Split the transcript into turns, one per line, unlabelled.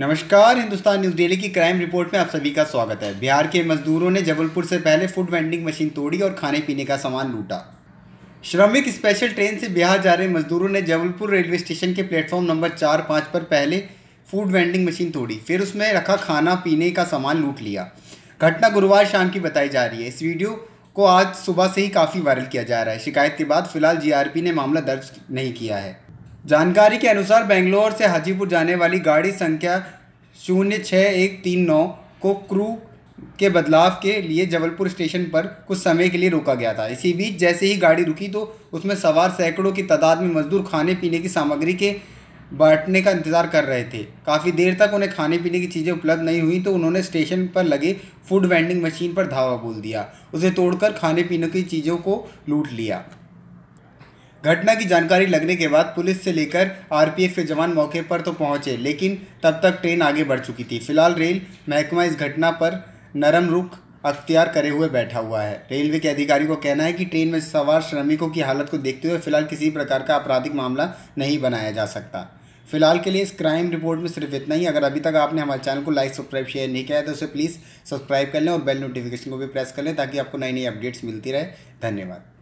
नमस्कार Hindustan news daily की crime report में आप सभी का स्वागत है बिहार के मजदूरों ने जबलपुर से पहले फूड वेंडिंग मशीन तोड़ी और खाने पीने का सामान लूटा श्रमिक स्पेशल ट्रेन से बिहार जा रहे मजदूरों ने जबलपुर रेलवे स्टेशन के प्लेटफॉर्म नंबर चार पाँच पर पहले फूड वेंडिंग मशीन तोड़ी फिर उसमें रखा खाना पीने का सामान लूट लिया घटना गुरुवार शाम की बताई जा रही है इस वीडियो को आज सुबह से ही काफ़ी वायरल किया जा रहा है शिकायत के बाद फिलहाल जीआरपी ने मामला दर्ज नहीं किया है जानकारी के अनुसार बेंगलोर से हाजीपुर जाने वाली गाड़ी संख्या शून्य छः एक तीन नौ को क्रू के बदलाव के लिए जबलपुर स्टेशन पर कुछ समय के लिए रोका गया था इसी बीच जैसे ही गाड़ी रुकी तो उसमें सवार सैकड़ों की तादाद में मजदूर खाने पीने की सामग्री के बांटने का इंतजार कर रहे थे काफ़ी देर तक उन्हें खाने पीने की चीज़ें उपलब्ध नहीं हुई तो उन्होंने स्टेशन पर लगे फूड वेंडिंग मशीन पर धावा बोल दिया उसे तोड़कर खाने पीने की चीज़ों को लूट लिया घटना की जानकारी लगने के बाद पुलिस से लेकर आरपीएफ के जवान मौके पर तो पहुंचे लेकिन तब तक ट्रेन आगे बढ़ चुकी थी फिलहाल रेल महकमा इस घटना पर नरम रुख अख्तियार करे हुए बैठा हुआ है रेलवे के अधिकारी को कहना है कि ट्रेन में सवार श्रमिकों की हालत को देखते हुए फिलहाल किसी प्रकार का आपराधिक मामला नहीं बनाया जा सकता फिलहाल के लिए इस क्राइम रिपोर्ट में सिर्फ इतना ही अगर अभी तक आपने हमारे चैनल को लाइक सब्सक्राइब शेयर नहीं किया है तो उसे प्लीज़ सब्सक्राइब कर लें और बेल नोटिफिकेशन को भी प्रेस कर लें ताकि आपको नई नई अपडेट्स मिलती रहे धन्यवाद